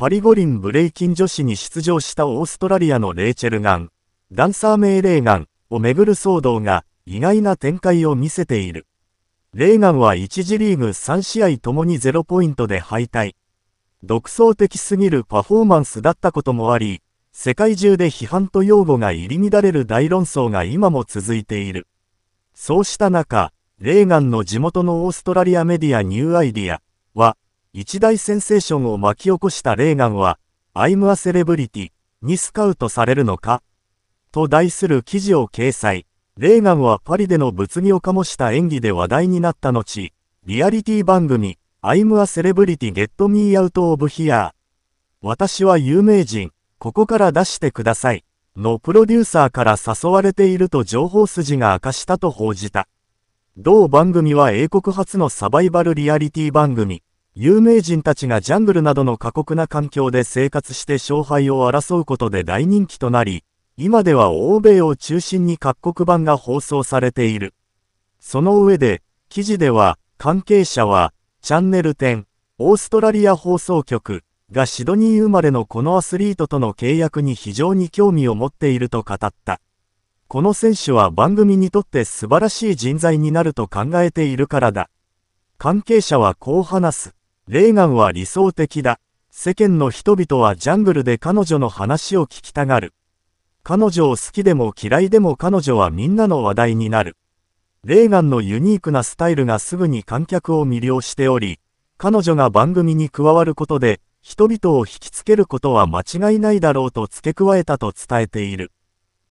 パリ五輪ブレイキン女子に出場したオーストラリアのレイチェル・ガン、ダンサー名レーガンをめぐる騒動が意外な展開を見せている。レーガンは1次リーグ3試合ともに0ポイントで敗退。独創的すぎるパフォーマンスだったこともあり、世界中で批判と擁護が入り乱れる大論争が今も続いている。そうした中、レーガンの地元のオーストラリアメディアニューアイディア、一大センセーションを巻き起こしたレーガンは、アイムアセ b ブリティにスカウトされるのかと題する記事を掲載。レーガンはパリでの物議を醸した演技で話題になった後、リアリティ番組、I'm a Celebrity Get Me Out of Here 私は有名人、ここから出してくださいのプロデューサーから誘われていると情報筋が明かしたと報じた。同番組は英国初のサバイバルリアリティ番組、有名人たちがジャングルなどの過酷な環境で生活して勝敗を争うことで大人気となり、今では欧米を中心に各国版が放送されている。その上で、記事では、関係者は、チャンネル10、オーストラリア放送局がシドニー生まれのこのアスリートとの契約に非常に興味を持っていると語った。この選手は番組にとって素晴らしい人材になると考えているからだ。関係者はこう話す。レーガンは理想的だ。世間の人々はジャングルで彼女の話を聞きたがる。彼女を好きでも嫌いでも彼女はみんなの話題になる。レーガンのユニークなスタイルがすぐに観客を魅了しており、彼女が番組に加わることで、人々を引きつけることは間違いないだろうと付け加えたと伝えている。